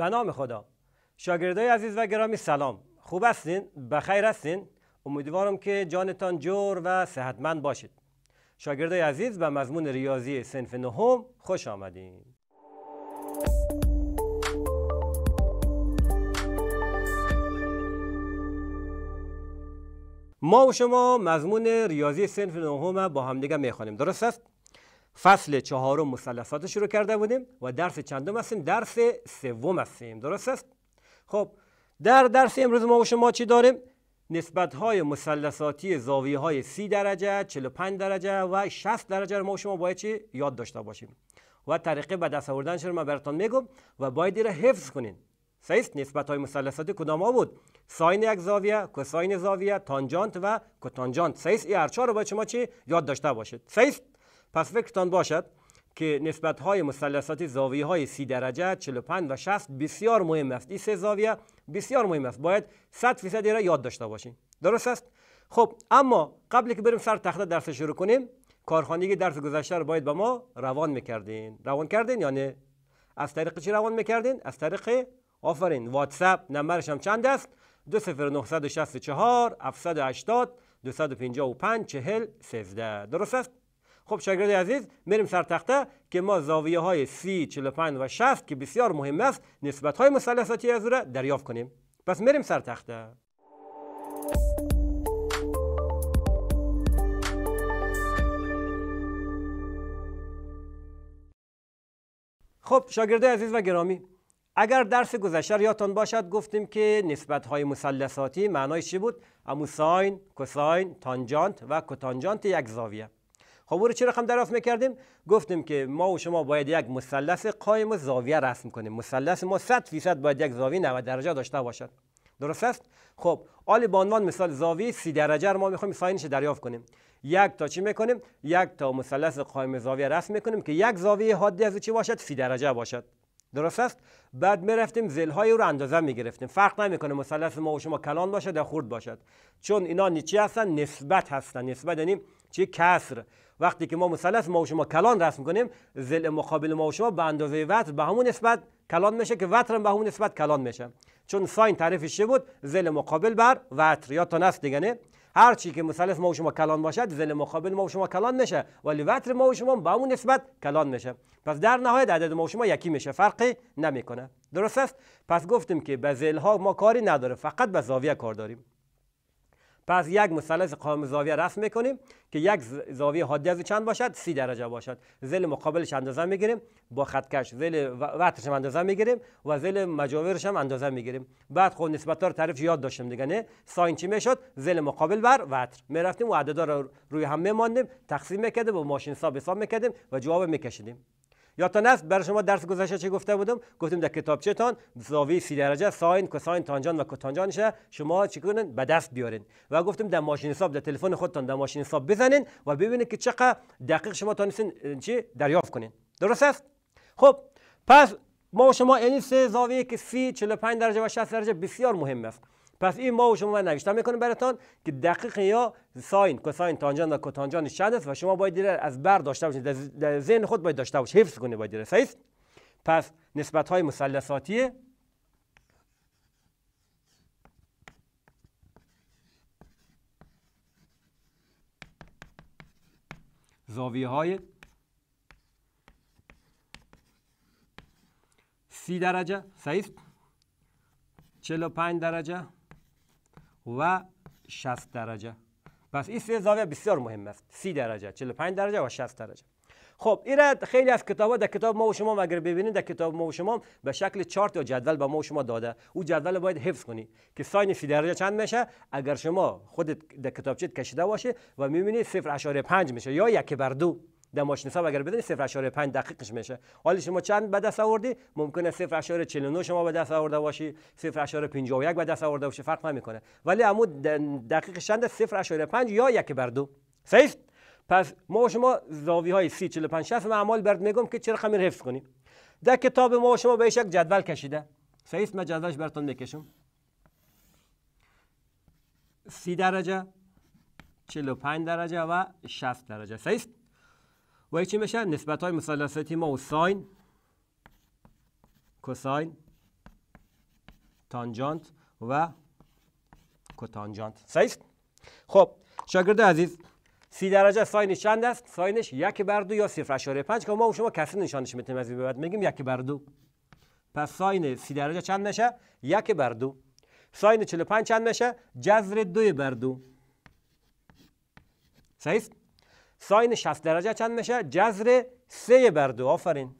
به نام خدا شاگردای عزیز و گرامی سلام خوب هستین بخیر هستین امیدوارم که جانتان جور و صحتمند باشید شاگردای عزیز به مضمون ریاضی سنف نهم خوش آمدین ما و شما مضمون ریاضی سنف نهم با همدیگه میخوانیم درست است فصل چهارم مثلثات شروع کرده بودیم و درس چندم هستیم درس سوم هستیم درست است خب در درس امروز ما و شما چی داریم نسبت های مثلثاتی زاویه های 30 درجه 45 درجه و 60 درجه رو ما و شما باید چی یاد داشته باشیم و طریقه به دست آوردن رو ما براتون میگم و باید را حفظ کنین سیست نسبت های مثلثاتی کدام ها بود ساین یک زاویه کوساین زاویه تانجانت و کوتانجانت صحیح این هر رو باید شما چی یاد داشته باشید صحیح پس فکرتان باشد که نسبت های مثلثات زاویه های 30 درجه 45 و 60 بسیار مهم است این سه زاویه بسیار مهم است باید 100 درصد را یاد داشته باشیم درست است خب اما قبل که بریم سر تخته درس شروع کنیم کارخانه درس گذشته رو باید به ما روان میکردین روان کردین یعنی از طریق چی روان میکردین از طریق آفرین واتساپ نمبرش هم چند است 20964 780 255 40 13 درست است خب شاگرد عزیز میریم سر تخته که ما زاویه های 30 45 و 60 که بسیار مهم است نسبت های مثلثاتی از را دریافت کنیم پس میریم سر تخته خب شاگرد عزیز و گرامی اگر درس گذشته یادتون یادتان باشد گفتیم که نسبت های مثلثاتی معنای چی بود؟ اموساین، کوساین، تانجانت و کوتانجانت یک زاویه خب او رو چه رقم دریافت میکردیم گفتیم که ما و شما باید یک مثلث قائم زاویه رسم کنیم مثلث ما 100 فیصد باید یک زاویه 90 درجه داشته باشد درست است خب آلی به عنوان مثال زاویه 30 درجه رو ما میخوایم ساینش دریافت کنیم یک تا چی میکنیم یک تا مثلث قائم زاویه رسم میکنیم که یک زاویه حادی از چی باشد 30 درجه باشد درست است بعد میرفتیم زل های رو اندازه میگرفتیم فرق نمیکنه مثلث ما و شما کلان باشد یا خرد باشد چون اینا نیچی هستن نسبت هستن نسبت یعنی چی کسر وقتی که ما مثلث ما و شما کلان رسم کنیم زل مقابل ما و شما به اندازه وتر به همون نسبت کلان میشه که وتر به همون نسبت کلان میشه چون ساین تعریفش چه بود زل مقابل بر وتر یا تا دیگه نه هر چی که مثلث ما و شما کلان باشد زل مقابل ما و شما کلان میشه ولی وتر ما و شما به همون نسبت کلان میشه پس در نهایت عدد ما و شما یکی میشه فرقی نمیکنه درست است پس گفتیم که به ها ما کاری نداره فقط به زاویه کار داریم پس یک مثلث قائم زاویه رسم میکنیم که یک زاویه حادی از چند باشد سی درجه باشد زل مقابلش اندازه میگیریم با خطکش زل وقتش هم اندازه میگیریم و زل مجاورش هم اندازه میگیریم بعد خود خب نسبت رو تعریف یاد داشتیم دیگه نه ساین چی میشد زل مقابل بر وتر میرفتیم و عددا رو روی هم میماندیم تقسیم میکردیم و ماشین حساب حساب میکردیم و جواب میکشیدیم یادتان هست برای شما درس گذشته چه گفته بودم گفتیم در کتابچهتان زاویه سی درجه ساین کوساین تانجان و شه شما کنن به دست بیارین و گفتیم در ماشین حساب در تلفن خودتان در ماشین حساب بزنین و ببینید که چقدر دقیق شما تانستین چی دریافت کنین درست است خب پس ما شما این سه زاویه که سی 45 درجه و 60 درجه بسیار مهم است پس این ما و شما نوشته میکنیم براتان که دقیق یا ساین کوساین تانجان و کوتانجان چند است و شما باید دیره از بر داشته باشید در ذهن خود باید داشته باشید حفظ کنید باید دیره صحیح پس نسبت های مثلثاتی زاویه های سی درجه صحیح پنج درجه و 60 درجه پس این سه زاویه بسیار مهم است 30 درجه 45 درجه و 60 درجه خب را خیلی از کتاب ها در کتاب ما و شما اگر ببینید در کتاب ما و شما به شکل چارت یا جدول به ما و شما داده او جدول باید حفظ کنی که ساین سی درجه چند میشه اگر شما خودت در کتابچه کشیده باشه و میبینید 0.5 میشه یا یک بر دو دماشنوسا اگر بدونی 0.5 دقیقش میشه حالا شما چند به دست آوردی ممکنه 0.49 شما به دست آورده باشی 0.51 به دست آورده باشی فرق نمیکنه ولی امو دقیق چند 0.5 یا یک بر دو صحیح پس ما شما زاویه های 30 45 60 من اعمال برد میگم که چه رقمی حفظ کنیم در کتاب ما شما به یک جدول کشیده صحیح من جدولش براتون میکشم 30 درجه 45 درجه و 60 درجه صحیح و چی میشه؟ نسبت های مثلثاتی ما و ساین کوساین تانجانت و کوتانجانت صحیح خب شاگرد عزیز سی درجه ساین چند است ساینش یک بر دو یا صفر اشاره پنج که ما و شما کسی نشانش میتونیم از این بعد میگیم یک بر دو پس ساین سی درجه چند میشه یک بر دو ساین 45 چند میشه جذر دو بر دو صحیح ساین 60 درجه چند میشه جذر 3 بر 2 آفرین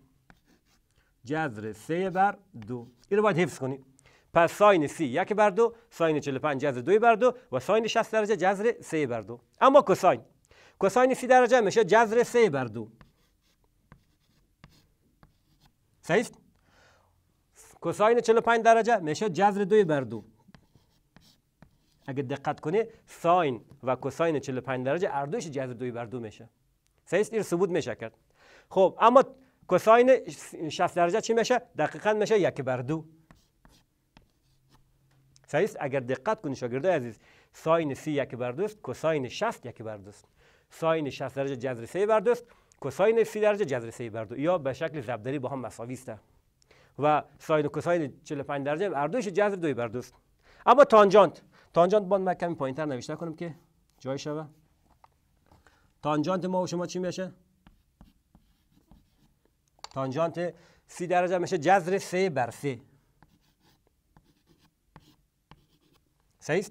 جذر 3 بر 2 این رو باید حفظ کنی. پس ساین 3 1 بر 2 ساین 45 جذر 2 بر 2 و ساین 60 درجه جذر 3 بر 2 اما کوساین کوساین 30 درجه میشه جذر 3 بر 2 صحیح کوساین 45 درجه میشه جذر 2 بر 2 اگه دقت کنه ساین و کوساین 45 درجه اردوش جذب دوی بر دو میشه سیست ایر ثبوت میشه کرد خب اما کوساین 60 درجه چی میشه دقیقا میشه یک بر دو سیست اگر دقت کنی شاگردای عزیز ساین سی یک بر دوست کوساین 60 یک بر دوست ساین 60 درجه جذر سی بر دوست کوساین سی درجه جذر سی بر دو یا به شکل ضربدری با هم مساوی است و ساین و کوساین 45 درجه اردوش جذر دوی بر دوست اما تانجانت تانجانت باند کمی پایین تر نوشته کنم که جای شوه تانجانت ما و شما چی میشه؟ تانجانت 3 درجه میشه جذر سه بر سه صحیح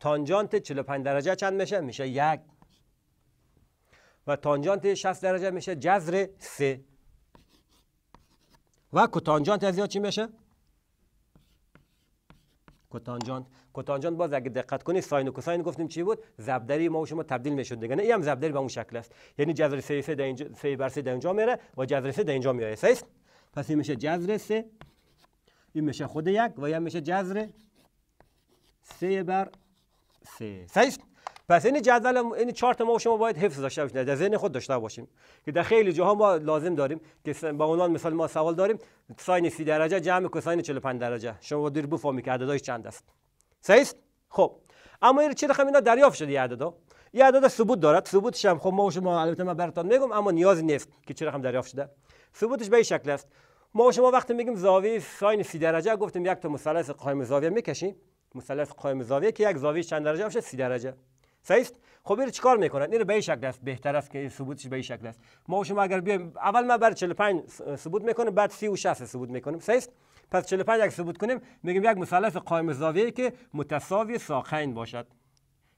تانجانت 45 درجه چند میشه؟ میشه یک و تانجانت 60 درجه میشه جذر سه و کتانجانت از یا چی میشه؟ کتانجان، کتانجان باز اگه دقت کنی ساین و کوساین گفتیم چی بود زبدری ما و شما تبدیل میشد دیگه نه اینم زبدری به اون شکل است یعنی جذر 3 در اینجا بر در اینجا میره و جذر سه در اینجا میاد است پس این میشه جذر سه این میشه خود یک و این میشه جذر 3 بر سه است پس این جدول این چارت ما شما باید حفظ داشته باشیم در ذهن خود داشته باشیم که در خیلی جاها ما لازم داریم که با عنوان مثال ما سوال داریم ساین 30 درجه جمع کساین 45 درجه شما دیر بفهمی که عدداش چند است صحیح خب اما این چه رقم خب اینا دریافت شده عددا یه عدد ثبوت دارد ثبوتش هم خب ما شما البته من براتون میگم اما نیاز نیست که چه رقم خب دریافت شده ثبوتش به این شکل است ما شما وقتی میگیم زاویه ساین 30 درجه گفتیم یک تا مثلث قائم زاویه میکشیم مثلث قائم زاویه که یک زاویه چند درجه باشه 30 درجه است خب این چیکار میکنن اینو به این شکل است بهتر است که ثبوتش به این شکل است ما شما اگر بیایم اول ما بر 45 ثبوت میکنیم بعد 30 و 60 ثبوت میکنیم است پس 45 اگر ثبوت کنیم میگیم یک مثلث قائم زاویه که متساوی ساقین باشد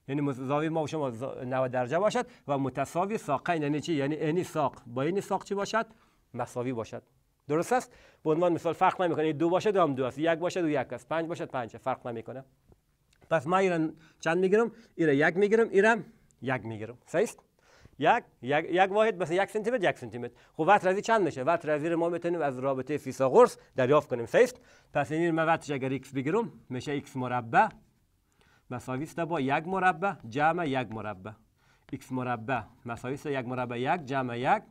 یعنی زاویه ما شما 90 درجه باشد و متساوی ساقین یعنی چی یعنی عین ساق با این ساق چی باشد مساوی باشد درست است به عنوان مثال فرق نمیکنه یعنی دو باشد دو هم دو است یک باشد و یک است پنج باشد پنج فرق نمیکنه پس ما ایران چند میگیرم ایره یک میگیرم ایره یک میگیرم صحیح یک یک یک واحد مثلا یک سانتی متر یک سانتی متر خب وقت ازی چند میشه وقت رزی ما میتونیم از رابطه فیثاغورس دریافت کنیم صحیح پس این ما وقتش اگر x بگیرم میشه x مربع مساوی است با یک مربع جمع یک مربع x مربع مساوی است یک مربع یک جمع یک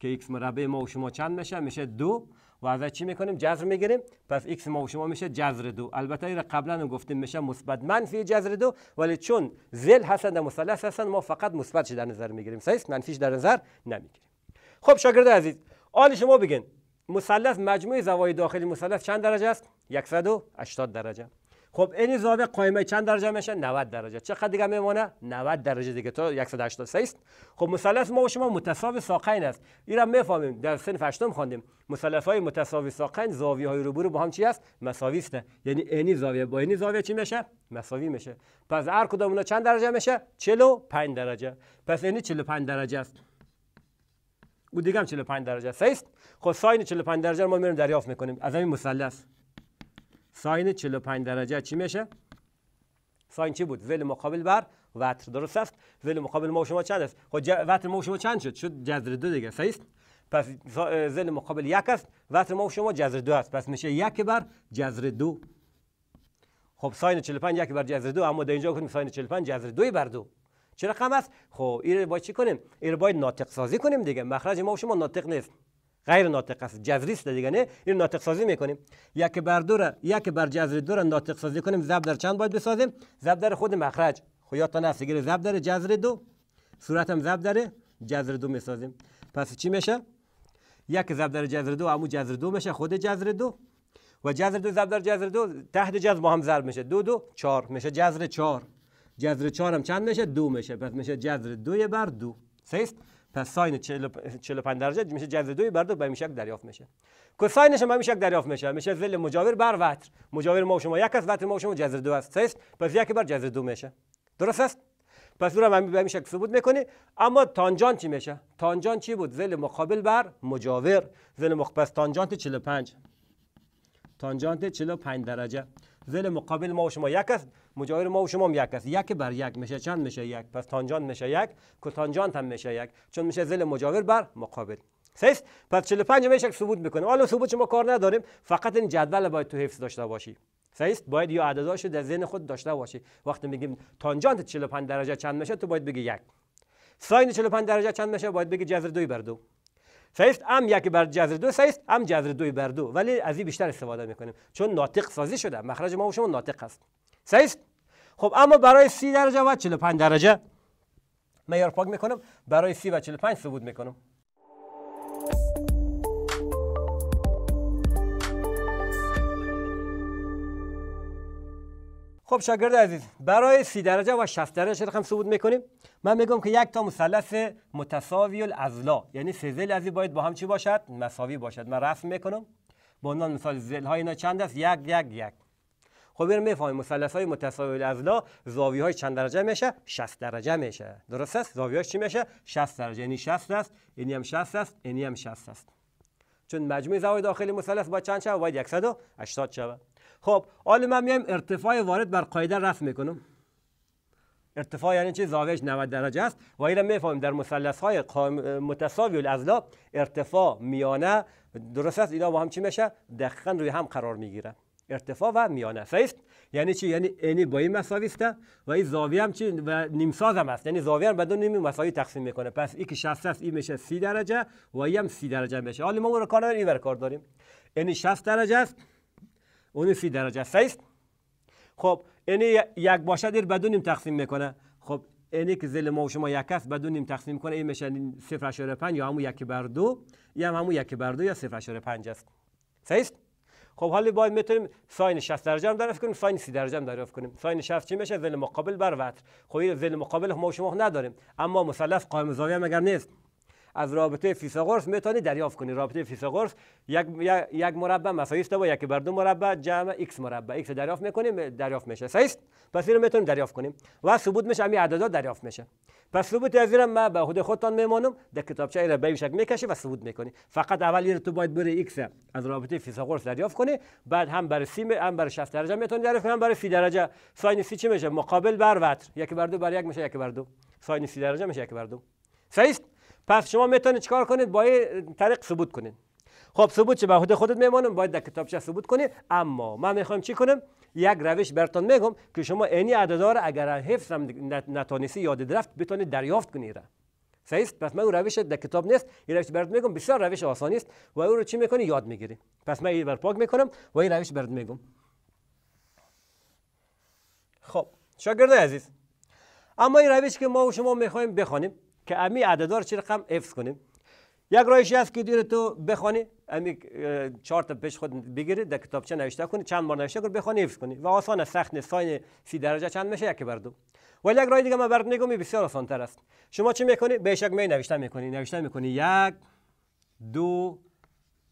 که x مربع ما و شما چند میشه میشه دو و از چی میکنیم جذر میگیریم پس x ما و شما میشه جذر دو البته قبلا هم گفتیم میشه مثبت منفی جذر دو ولی چون زل هستند و مثلث هستن ما فقط مثبتش در نظر میگیریم صحیح منفیش در نظر نمیگیریم خب شاگرد عزیز آن شما بگین مثلث مجموع زوایای داخلی مثلث چند درجه است 180 درجه خب این زاویه قایمه چند درجه میشه 90 درجه چقدر دیگه میمونه 90 درجه دیگه تا 183 است خب مثلث ما و شما متساوی ساقین است این را میفهمیم در سن هشتم خواندیم مثلث های متساوی ساقین زاویه های روبرو با هم چی است مساوی است یعنی اینی زاویه با اینی زاویه چی میشه مساوی میشه پس هر کدوم اونها چند درجه میشه 45 درجه پس اینی 45 درجه است و دیگه هم 45 درجه است خب ساین 45 درجه رو ما میریم دریافت میکنیم از همین مثلث ساین 45 درجه چی میشه ساین چی بود زل مقابل بر وتر درست است زل مقابل ما و شما چند است خب ج... وتر ما و شما چند شد شد جذر دو دیگه صحیح است پس زل مقابل یک است وتر ما و شما جذر دو است پس میشه یک بر جذر دو خب ساین 45 یک بر جذر دو اما در اینجا کنیم ساین 45 جذر دو بر دو چرا رقم است خب این رو باید چی کنیم این رو باید ناطق سازی کنیم دیگه مخرج ما و شما ناطق نیست غیر ناطق است جذری است دیگه نه این ناطق سازی میکنیم یک بر دو را یک بر جذر دو را ناطق سازی کنیم ضرب در چند باید بسازیم ضرب در خود مخرج خویا خب نفس گیر ضرب در جذر دو صورت هم ضرب در جذر دو میسازیم پس چی میشه یک ضرب در جذر دو همو جذر دو میشه خود جذر دو و جذر دو ضرب در جذر دو تحت جذر ما هم ضرب میشه دو دو چهار میشه جذر چهار جذر چهار هم چند میشه دو میشه پس میشه جذر دو بر دو سیست پس ساین 45 درجه میشه جذر دوی بر دو به شکل دریافت میشه کوساینش هم به دریافت میشه میشه ذل مجاور بر وتر مجاور ما و شما یک است وتر ما و شما جذر دو است است پس یک بر جذر دو میشه درست است پس رو هم به شکل ثبوت میکنی اما تانجان چی میشه تانجان چی بود ذل مقابل بر مجاور ذل پس تانجانت 45 تانجانت 45 درجه زل مقابل ما و شما یک است مجاور ما و شما هم یک است یک بر یک میشه چند میشه یک پس تانجان میشه یک کوتانجان هم میشه یک چون میشه زل مجاور بر مقابل سیست پس 45 میشه ثبوت میکنه حالا ثبوت شما کار نداریم فقط این جدول باید تو حفظ داشته باشی سیست باید یا عدداش در ذهن خود داشته باشی وقتی میگیم تانجانت 45 درجه چند میشه تو باید بگی یک ساین 45 درجه چند میشه باید بگی جذر دوی بر دو. سایست؟ هم یک بر جذر دو سایست؟ هم جذر دوی بر دو ولی از این بیشتر استفاده میکنیم چون ناطق سازی شده مخرج ما و شما ناطق هست سایست؟ خب اما برای سی درجه و پنج درجه میار پاک میکنم برای سی و پنج ثبوت میکنم خب شاگرد عزیز برای سی درجه و 60 درجه رقم ثبوت میکنیم من میگم که یک تا مثلث متساوی الاضلاع یعنی سه ضلع از باید با هم چی باشد مساوی باشد من رسم میکنم با عنوان مثال ضلع های اینا چند است یک یک یک خب اینو میفهمیم مثلث های متساوی الاضلاع زاویه های چند درجه میشه 60 درجه میشه درست است زاویه چی میشه 60 درجه یعنی 60 است اینی هم 60 است اینی هم 60 است چون مجموع زاویه داخلی مثلث با چند شود باید 180 شود خب حالا من میایم ارتفاع وارد بر قاعده رفع میکنم ارتفاع یعنی چی زاویش 90 درجه است و اینا میفهمیم در مثلث های متساوی الاضلاع ارتفاع میانه درست است اینا با هم چی میشه دقیقا روی هم قرار میگیره ارتفاع و میانه است یعنی چی یعنی اینی با این مساوی است و این زاویه هم چی و نیم ساز هم است یعنی زاویه هم به دو نیم مساوی تقسیم میکنه پس این که 60 است این میشه 30 درجه و این هم 30 درجه میشه حالا ما رو کار این کار داریم یعنی 60 درجه است اون سی درجه است خب یعنی یک باشه دیر بدونیم تقسیم میکنه خب اینی که زل ما و شما یک است بدونیم تقسیم کنه این میشه 0.5 یا همون یک بر دو یا همون یک بر دو یا 0.5 است صحیح خب حالا باید میتونیم ساین 60 درجه هم دریافت کنیم ساین 30 درجه هم دریافت کنیم ساین 60 چی میشه زل مقابل بر وتر خب این زل مقابل ما و شما نداریم اما مثلث قائم زاویه مگر نیست از رابطه فیثاغورس میتونی دریافت کنی رابطه فیثاغورس یک یک مربع مساوی است با یک بر دو مربع جمع x مربع x دریافت میکنیم دریافت میشه صحیح پس اینو میتونیم دریافت کنیم و ثبوت میشه همین اعداد دریافت میشه پس ثبوت از اینم من به خود خودتان میمانم در کتابچه را به شکل میکشی و ثبوت میکنی فقط اول این تو باید بری x از رابطه فیثاغورس دریافت کنی بعد هم برای سی هم بر 60 درجه میتونی دریافت هم برای 30 درجه ساین سی چی میشه مقابل بر وتر یک بر دو بر یک میشه یک بر دو ساین سی درجه میشه یک بر دو صحیح پس شما میتونید چکار کنید با این طریق ثبوت کنید خب ثبوت چه به خود خودت میمانم باید در کتابچه ثبوت کنید اما من میخوام چی کنم یک روش براتون میگم که شما اینی عددا را اگر حفظ هم نتانیسی یاد درفت بتونید دریافت کنید را پس من اون روش در کتاب نیست این روش برات میگم بسیار روش آسانی است و او رو چی میکنی یاد میگیری پس من این بر پاک میکنم و این روش برات میگم خب شاگرد عزیز اما این روش که ما و شما میخوایم بخونیم که امی عددا رو چه رقم حفظ کنیم یک رایش است که دیر تو بخونی. امی چهار تا پیش خود بگیری در کتابچه نوشته کنی چند بار نوشته کنی بخونی حفظ کنی و آسان است سخت نیست ساین سی درجه چند میشه یک بر دو ولی یک رای دیگه من برات میگم بسیار آسان تر است شما چه میکنی به شک می نوشته میکنی نوشته میکنی یک دو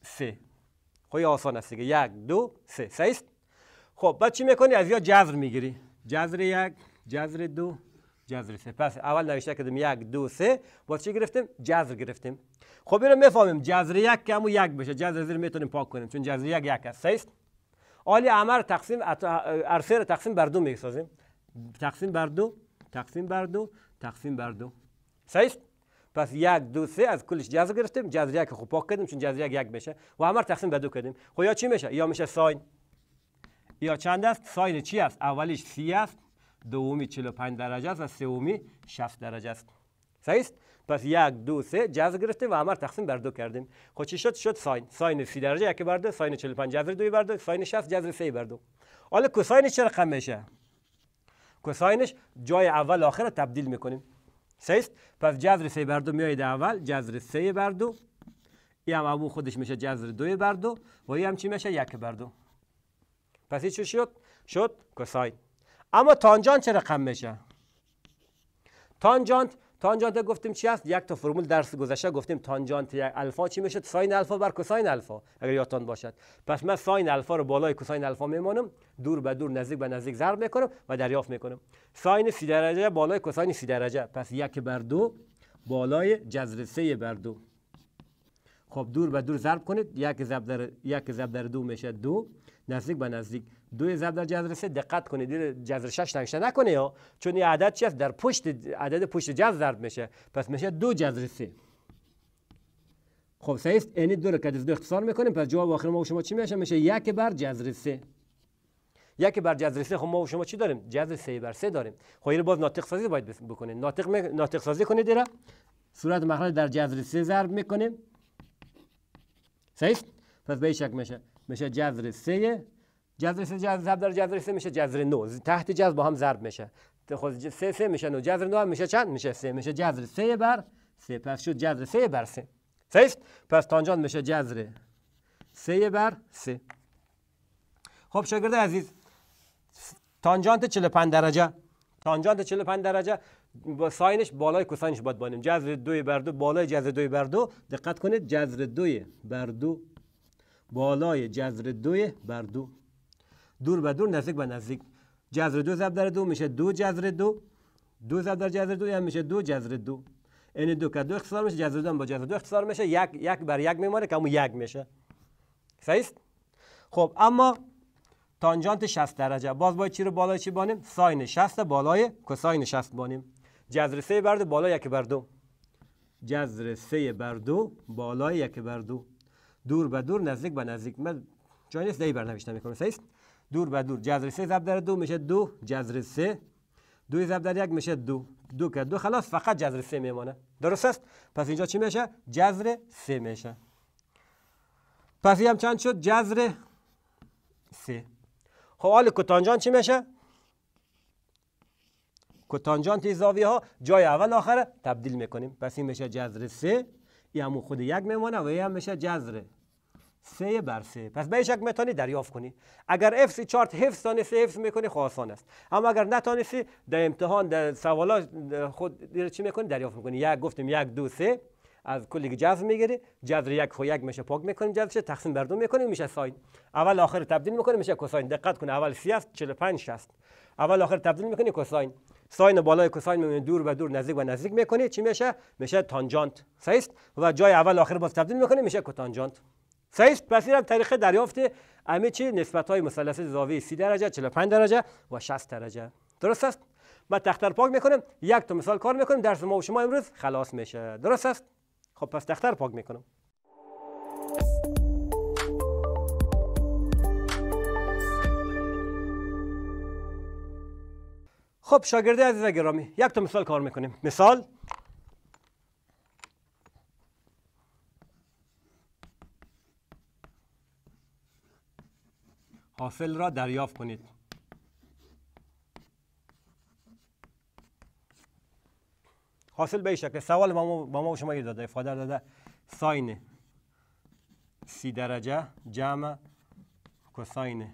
سه خب آسان است دیگه یک دو سه سه است خب بعد چی میکنی از یا جذر میگیری جذر یک جذر دو جذر سه پس اول نوشته کردیم یک دو سه با چی گرفتیم جذر گرفتیم خب اینو میفهمیم جذر یک که یک بشه جذر زیر میتونیم پاک کنیم چون جذر یک یک است است عالی عمر تقسیم عرصه رو تقسیم بر دو میسازیم تقسیم بر دو تقسیم بر دو تقسیم بر دو است پس یک دو سه از کلش جذر گرفتیم جذر یک خوب پاک کردیم چون جذر یک یک بشه و عمر تقسیم بر دو کردیم خب یا چی میشه یا میشه ساین یا چند است ساین چی است اولیش سی است دومی 45 درجه است و سومی 60 درجه است صحیح است پس یک دو سه جذر گرفتیم و همه تقسیم بر دو کردیم خب چی شد شد ساین ساین 30 درجه یک بر دو ساین 45 جذر دو بر دو ساین 60 جذر سه بر دو حالا کوساینش چه رقم میشه کوساینش جای اول آخر رو تبدیل میکنیم صحیح است پس جذر سه بر دو میایید اول جذر سه بر دو این هم خودش میشه جذر دو بر دو و این هم چی میشه یک بر دو پس این چی شد شد کوساین اما تانجانت چه رقم میشه تانجانت تانجانت گفتیم چی است یک تا فرمول درس گذشته گفتیم تانجانت یک الفا چی میشه ساین الفا بر کوساین الفا اگر یادتان باشد پس من ساین الفا رو بالای کوساین الفا میمانم دور به دور نزدیک به نزدیک ضرب میکنم و دریافت میکنم ساین سی درجه بالای کوساین سی درجه پس یک بر دو بالای جذر سه بر دو خب دور به دور ضرب کنید یک ضرب در یک ضرب در دو میشه دو نزدیک به نزدیک دو ضرب در جذر سه دقت کنید جذر شش تنگشته نکنه یا چون این عدد چیست؟ در پشت عدد پشت جذر ضرب میشه پس میشه دو جذر سه خب صحیح است یعنی دو رو که دو اختصار میکنیم پس جواب آخر ما شما چی میشه میشه یک بر جذر سه یکی بر جذر سه خب ما و شما چی داریم جذر سه بر سه داریم خب باز ناطق سازی باید بکنید ناطق م... ناطق سازی کنید در صورت مخرج در جذر سه ضرب میکنیم صحیح پس به شک میشه میشه جذر سه جذر 3 جذر در سه میشه جذر نو. تحت جذر با هم ضرب میشه خود سه سه میشه نو. جذر 9 میشه چند میشه سه میشه جذر سه بر سه پس شد جذر سه بر سه صحیح پس تانجان میشه جذر سه بر سه خب شاگرد عزیز تانجانت 45 درجه تانجانت 45 درجه با ساینش بالای کوساینش باید بانیم جذر دوی بر دو بالای جذر دو بر دو دقت کنید جذر دوی بر دو بالای جذر دوی بر دو دور به دور نزدیک به نزدیک جذر دو ضرب در دو میشه دو جذر دو دو ضرب در جذر دو هم میشه دو جذر دو این دو که دو اختصار میشه جذر دو هم با جذر دو اختصار میشه یک یک بر یک میمونه که همون یک میشه صحیح خب اما تانجانت 60 درجه باز باید چی رو بالای چی بانیم ساین 60 بالای کوساین 60 بانیم جذر سه بر دو بالا یک بر دو جذر سه بر دو بالای یک بر دو دور به دور نزدیک به نزدیک من جای نیست بر نوشته میکنم سیست دور به دور جذر سه ضرب در دو میشه دو جذر سه دو ضرب در یک میشه دو دو که دو خلاص فقط جذر سه میمانه درست است پس اینجا چی میشه جذر سه میشه پس هم چند شد جذر سه خب حال کتانجان چی میشه کتانجانت زاویه ها جای اول آخره تبدیل میکنیم پس این میشه جذر سه این همون خود یک میمانه و این هم میشه جذر سه بر سه پس به شک میتونی دریافت کنی اگر حفظ چارت حفظ تانیسی حفظ میکنی خواستان خب است اما اگر نتانیسی در امتحان در سوالا خود چی میکنی دریافت میکنی یک گفتیم یک دو سه از کلی که جذر میگیره جذر یک و یک میشه پاک میکنیم جذرش تقسیم بر دو میکنیم میشه ساین اول آخر تبدیل میکنیم میشه کوساین دقت کن اول سی است 45 60 اول آخر تبدیل میکنی کوساین ساین بالای کوساین میمونه دور و دور نزدیک و نزدیک میکنی چی میشه میشه تانجانت صحیح و جای اول آخر باز تبدیل میکنی میشه کوتانجانت صحیح پس این طریق دریافت همه چی نسبت های مثلث زاویه 30 درجه 45 درجه و 60 درجه درست است ما تختر پاک میکنیم یک تا مثال کار میکنیم درس ما و شما امروز خلاص میشه درست است خب پس دختر پاک میکنم خب شاگرده عزیز گرامی یک تا مثال کار میکنیم مثال حاصل را دریافت کنید حاصل به این شکل سوال ما ما شما داده افاده داده ساین سی درجه جمع کوساین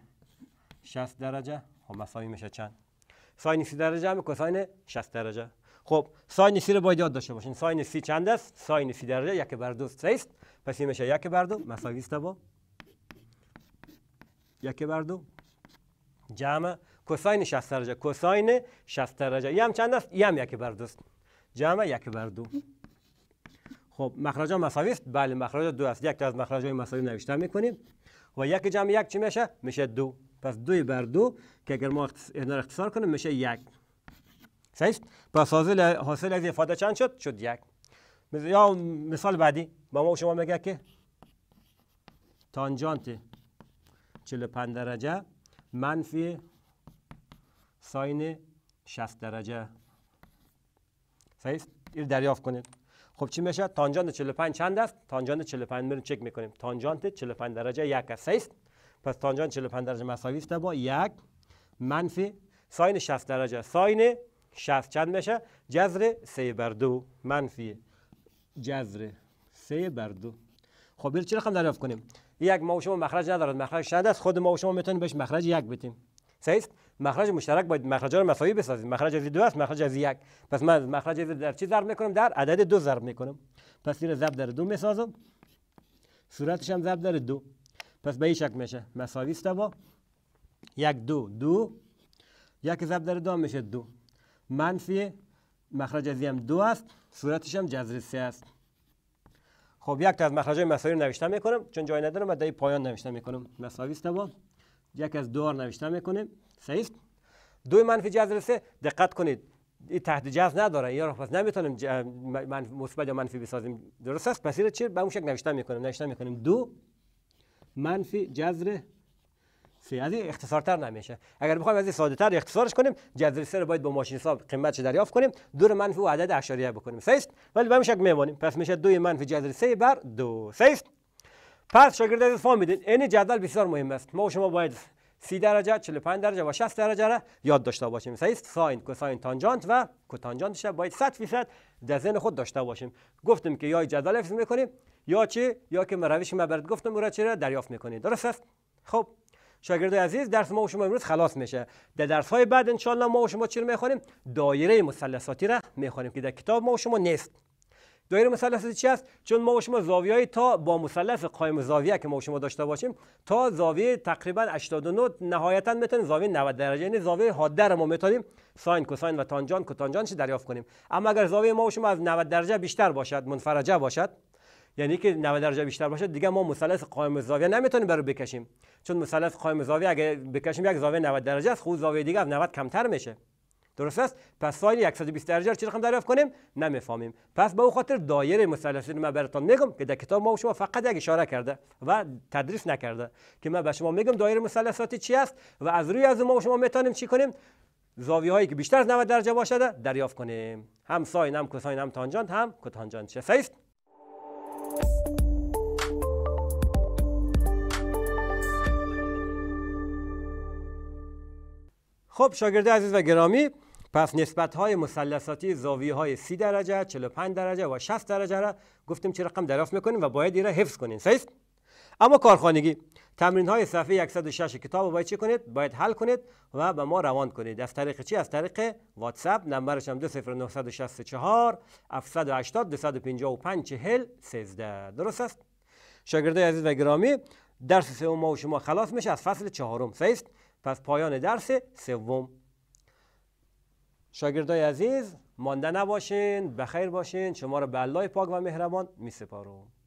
60 درجه خب مساوی میشه چند ساین سی درجه جمع کوساین 60 درجه خب ساین سی رو باید یاد داشته باشین ساین سی چند است ساین سی درجه یک بر دو سه است پس میشه یک بر دو مساوی است با یک بر دو جمع کوساین 60 درجه کوساین 60 درجه این هم چند است این هم یک بر دو است جمع یک بر دو خب مخرج ها مساوی است بله مخرج دو است یک تا از مخرج های مساوی نوشته میکنیم و یک جمع یک چی میشه میشه دو پس دو بر دو که اگر ما اینا اختصار کنیم میشه یک صحیح پس حاصل حاصل از افاده چند شد شد یک یا مثال بعدی با ما شما میگه که تانجانت 45 درجه منفی ساین 60 درجه صحیح این دریافت کنید خب چی میشه تانجانت 45 چند است تانجانت 45 میریم چک میکنیم تانجانت 45 درجه یک است صحیح پس تانجانت 45 درجه مساوی است با یک منفی ساین 60 درجه ساین 60 چند میشه جذر 3 بر 2 منفی جذر 3 بر 2 خب چه رقم دریافت کنیم یک ما و شما مخرج ندارد مخرج شد است خود ما و شما میتونیم بهش مخرج یک بدیم صحیح مخرج مشترک باید مخرج رو مساوی بسازید مخرج از دو است مخرج از یک پس من مخرج از در چی ضرب میکنم در عدد دو ضرب میکنم پس این ضرب در دو میسازم صورتش هم ضرب در دو پس به این شکل میشه مساوی است با یک دو دو یک ضرب در دو میشه دو منفی مخرج از هم دو است صورتش هم جذر سه است خب یک تا از مخرج مساوی نوشته میکنم چون جای ندارم بعد پایان نوشته میکنم مساوی است با یک از دو نوشته میکنیم صحیح دو منفی جذر سه دقت کنید این تحت جذر نداره یا پس نمیتونیم مثبت یا منفی بسازیم درست است پس چی به اون شکل نوشته میکنیم نوشته میکنیم دو منفی جذر سه از اختصارتر نمیشه اگر بخوایم از این ساده تر اختصارش کنیم جذر سه رو باید با ماشین حساب قیمتش دریافت کنیم دو رو منفی و عدد اعشاریه بکنیم سیست ولی به اون شکل میمانیم پس میشه دو منفی جذر سه بر دو سیست پس شاگرد عزیز فهمیدین این جدول بسیار مهم است ما شما باید 30 درجه 45 درجه و 60 درجه را یاد داشته باشیم صحیح ساین کوساین تانجانت و کوتانجانتش باید 100 درصد در ذهن خود داشته باشیم گفتیم که یا جدول حفظ میکنیم یا چی یا که روش ما برات گفتم را چرا دریافت میکنید درست است خب شاگرد عزیز درس ما و شما امروز خلاص میشه در درس های بعد ان ما و شما چی میخونیم؟ دایره مثلثاتی را میخوریم که در کتاب ما شما نیست دایره مثلث چی است چون ما و شما زاویه تا با مثلث قایم زاویه که ما و شما داشته باشیم تا زاویه تقریبا 89 نهایتا میتونیم زاویه 90 درجه یعنی زاویه حاده رو ما میتونیم ساین کوساین و تانجان کوتانجان دریافت کنیم اما اگر زاویه ما و شما از 90 درجه بیشتر باشد منفرجه باشد یعنی که 90 درجه بیشتر باشه دیگه ما مثلث قائم زاویه نمیتونیم برو بکشیم چون مثلث قائم زاویه اگه بکشیم یک زاویه 90 درجه است خود زاویه دیگه از 90 کمتر میشه درست است پس ساین 120 درجه رو چی رقم دریافت کنیم نمیفهمیم پس به او خاطر دایره مثلثین ما براتون میگم که در کتاب ما شما فقط یک اشاره کرده و تدریس نکرده که من به شما میگم دایره مثلثاتی چی است و از روی از ما شما میتونیم چی کنیم زاویه هایی که بیشتر از 90 درجه باشده دریافت کنیم هم ساین هم کوساین هم تانجانت هم کوتانجانت چه است خب شاگرد عزیز و گرامی پس نسبت های مثلثاتی زاویه های 30 درجه 45 درجه و 60 درجه را گفتیم چه رقم دریافت میکنیم و باید این را حفظ کنیم صحیح اما کارخانگی تمرین های صفحه 106 کتاب باید چی کنید باید حل کنید و به ما روان کنید از طریق چی از طریق واتساپ نمبرش هم 20964 780 255 13 درست است شاگردای عزیز و گرامی درس سوم ما و شما خلاص میشه از فصل چهارم صحیح پس پایان درس سوم شاگردای عزیز مانده نباشین بخیر باشین شما را به الله پاک و مهربان می سپارم